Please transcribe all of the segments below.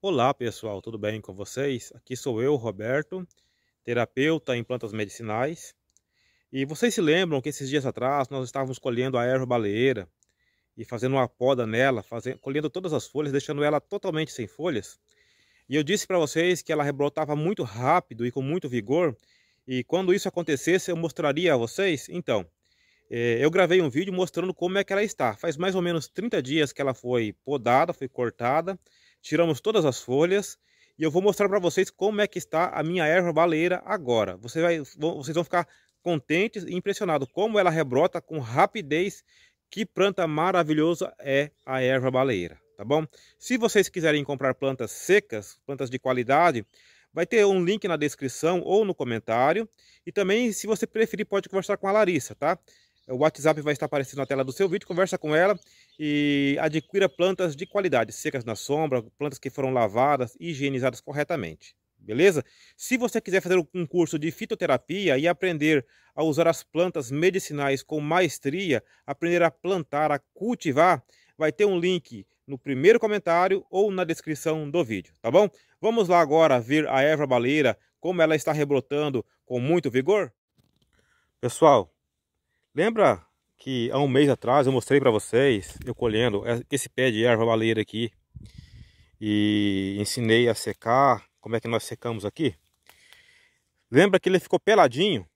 Olá pessoal, tudo bem com vocês? Aqui sou eu, Roberto, terapeuta em plantas medicinais. E vocês se lembram que esses dias atrás nós estávamos colhendo a erva baleeira e fazendo uma poda nela, fazendo, colhendo todas as folhas, deixando ela totalmente sem folhas. E eu disse para vocês que ela rebrotava muito rápido e com muito vigor. E quando isso acontecesse, eu mostraria a vocês. Então, é, eu gravei um vídeo mostrando como é que ela está. Faz mais ou menos 30 dias que ela foi podada, foi cortada. Tiramos todas as folhas e eu vou mostrar para vocês como é que está a minha erva baleira agora. Você vai, vocês vão ficar contentes e impressionados como ela rebrota com rapidez. Que planta maravilhosa é a erva baleira, tá bom? Se vocês quiserem comprar plantas secas, plantas de qualidade, vai ter um link na descrição ou no comentário. E também, se você preferir, pode conversar com a Larissa, tá? O WhatsApp vai estar aparecendo na tela do seu vídeo. Conversa com ela e adquira plantas de qualidade, secas na sombra, plantas que foram lavadas e higienizadas corretamente. Beleza? Se você quiser fazer um curso de fitoterapia e aprender a usar as plantas medicinais com maestria, aprender a plantar, a cultivar, vai ter um link no primeiro comentário ou na descrição do vídeo, tá bom? Vamos lá agora ver a erva baleira, como ela está rebrotando com muito vigor? Pessoal, Lembra que há um mês atrás eu mostrei para vocês eu colhendo é, esse pé de erva baleira aqui e ensinei a secar, como é que nós secamos aqui? Lembra que ele ficou peladinho?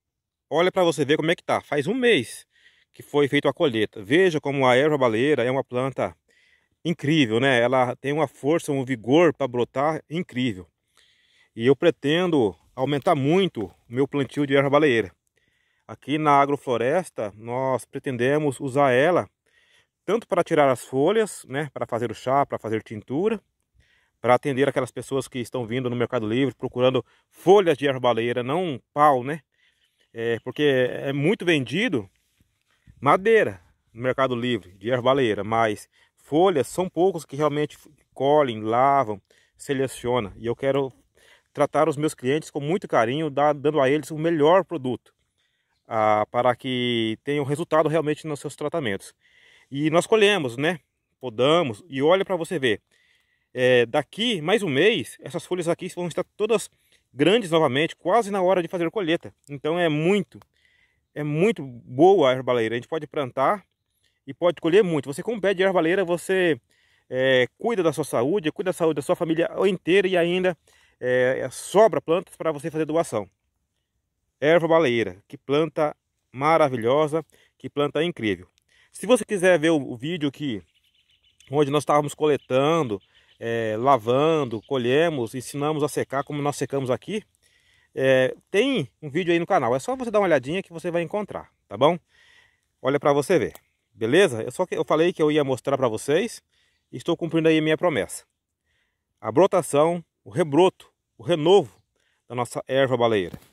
Olha para você ver como é que tá. Faz um mês que foi feita a colheita. Veja como a erva baleira é uma planta incrível, né? Ela tem uma força, um vigor para brotar incrível. E eu pretendo aumentar muito o meu plantio de erva baleira. Aqui na agrofloresta, nós pretendemos usar ela tanto para tirar as folhas, né, para fazer o chá, para fazer tintura, para atender aquelas pessoas que estão vindo no Mercado Livre procurando folhas de herbaleira, não pau, né? É, porque é muito vendido madeira no Mercado Livre de herbaleira, mas folhas são poucos que realmente colhem, lavam, selecionam. E eu quero tratar os meus clientes com muito carinho, dando a eles o melhor produto ah, para que tenham resultado realmente nos seus tratamentos. E nós colhemos, né? Podamos e olha para você ver. É, daqui mais um mês, essas folhas aqui vão estar todas grandes novamente, quase na hora de fazer a colheita. Então é muito, é muito boa a herbaleira. A gente pode plantar e pode colher muito. Você com um pé de herbaleira, você é, cuida da sua saúde, cuida da saúde da sua família inteira e ainda é, sobra plantas para você fazer doação erva baleeira. Que planta maravilhosa, que planta incrível. Se você quiser ver o vídeo que onde nós estávamos coletando, é, lavando, colhemos, ensinamos a secar como nós secamos aqui, é, tem um vídeo aí no canal. É só você dar uma olhadinha que você vai encontrar, tá bom? Olha para você ver. Beleza? Eu é só que eu falei que eu ia mostrar para vocês e estou cumprindo aí a minha promessa. A brotação, o rebroto, o renovo da nossa erva baleeira.